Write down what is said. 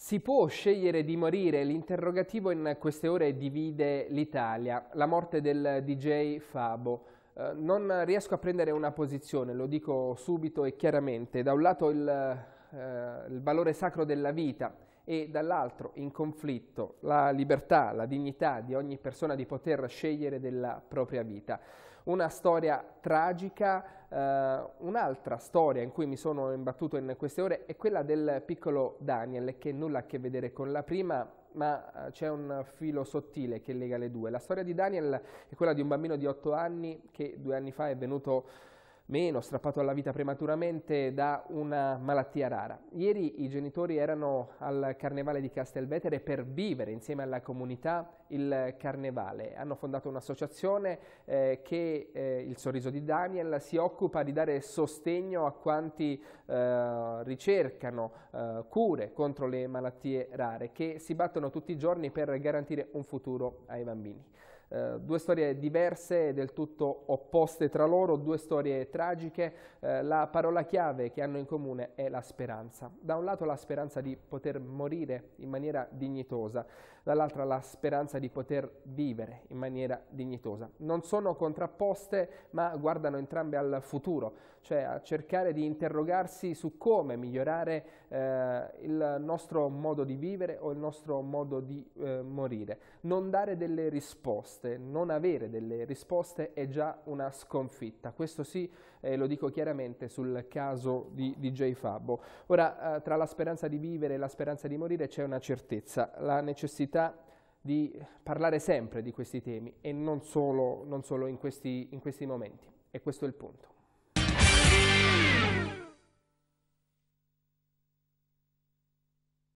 Si può scegliere di morire? L'interrogativo in queste ore divide l'Italia. La morte del DJ Fabo. Eh, non riesco a prendere una posizione, lo dico subito e chiaramente. Da un lato il, eh, il valore sacro della vita e dall'altro in conflitto la libertà, la dignità di ogni persona di poter scegliere della propria vita. Una storia tragica, eh, un'altra storia in cui mi sono imbattuto in queste ore è quella del piccolo Daniel che nulla a che vedere con la prima ma eh, c'è un filo sottile che lega le due. La storia di Daniel è quella di un bambino di 8 anni che due anni fa è venuto meno, strappato alla vita prematuramente da una malattia rara. Ieri i genitori erano al Carnevale di Castelvetere per vivere insieme alla comunità il Carnevale. Hanno fondato un'associazione eh, che, eh, il Sorriso di Daniel, si occupa di dare sostegno a quanti eh, ricercano eh, cure contro le malattie rare, che si battono tutti i giorni per garantire un futuro ai bambini. Eh, due storie diverse e del tutto opposte tra loro, due storie tragiche. Eh, la parola chiave che hanno in comune è la speranza. Da un lato la speranza di poter morire in maniera dignitosa, dall'altra la speranza di poter vivere in maniera dignitosa. Non sono contrapposte ma guardano entrambe al futuro, cioè a cercare di interrogarsi su come migliorare eh, il nostro modo di vivere o il nostro modo di eh, morire. Non dare delle risposte risposte, non avere delle risposte è già una sconfitta. Questo sì, eh, lo dico chiaramente sul caso di, DJ J. Fabbo. Ora, eh, tra la speranza di vivere e la speranza di morire c'è una certezza, la necessità di parlare sempre di questi temi e non solo, non solo in, questi, in questi momenti. E questo è il punto.